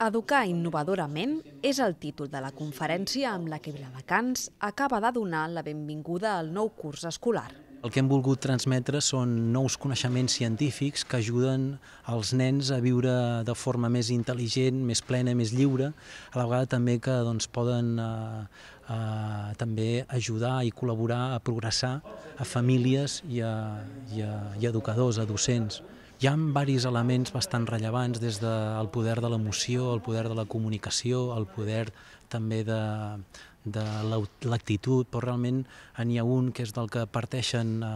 Educar innovadorament és el títol de la conferència amb la que Viladecans acaba de donar la benvinguda al nou curs escolar. El que hem volgut transmetre són nous coneixements científics que ajuden els nens a viure de forma més intel·ligent, més plena, més lliure, a la vegada també que doncs, poden eh, eh, també ajudar i col·laborar a progressar a famílies i a, i a, i a educadors, a docents hi ha diversos elements bastant rellevants des del poder de l'emoció, el poder de la comunicació, el poder també de, de l'actitud, però realment n'hi ha un que és del que parteixen eh,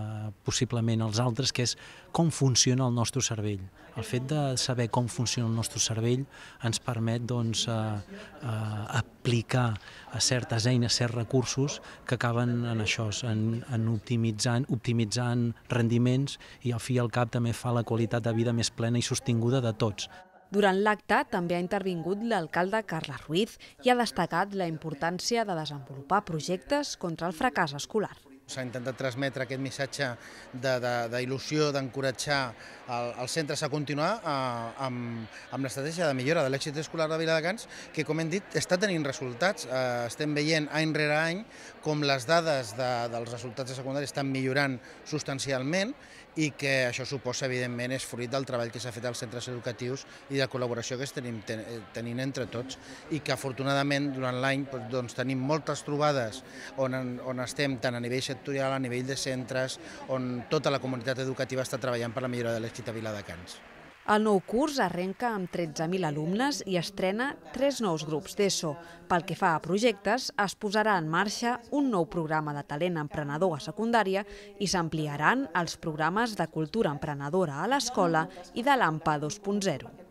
possiblement els altres, que és com funciona el nostre cervell. El fet de saber com funciona el nostre cervell ens permet doncs, eh, eh, aplicar a eh, certes eines, certs recursos que acaben en això, en, en optimitzant, optimitzant rendiments i al fi i al cap també fa la qualitat de vida més plena i sostinguda de tots. Durant l'acte també ha intervingut l'alcalde Carles Ruiz i ha destacat la importància de desenvolupar projectes contra el fracàs escolar. S'ha intentat transmetre aquest missatge d'il·lusió, de, de, d'encoratjar el, el centre a continuar eh, amb, amb l'estratègia de millora de l'èxit escolar de Viladecans, que, com hem dit, està tenint resultats. Eh, estem veient any rere any com les dades de, dels resultats de secundària estan millorant substancialment i que això suposa, evidentment, és fruit del treball que s'ha fet als centres educatius i de la col·laboració que estem ten, eh, tenint entre tots i que, afortunadament, durant l'any doncs, tenim moltes trobades on, on estem tant a nivell sectorial, a nivell de centres, on tota la comunitat educativa està treballant per la millora de l'èxit a Viladecans. El nou curs arrenca amb 13.000 alumnes i estrena tres nous grups d'ESO. Pel que fa a projectes, es posarà en marxa un nou programa de talent emprenedor a secundària i s'ampliaran els programes de cultura emprenedora a l'escola i de l'AMPA 2.0.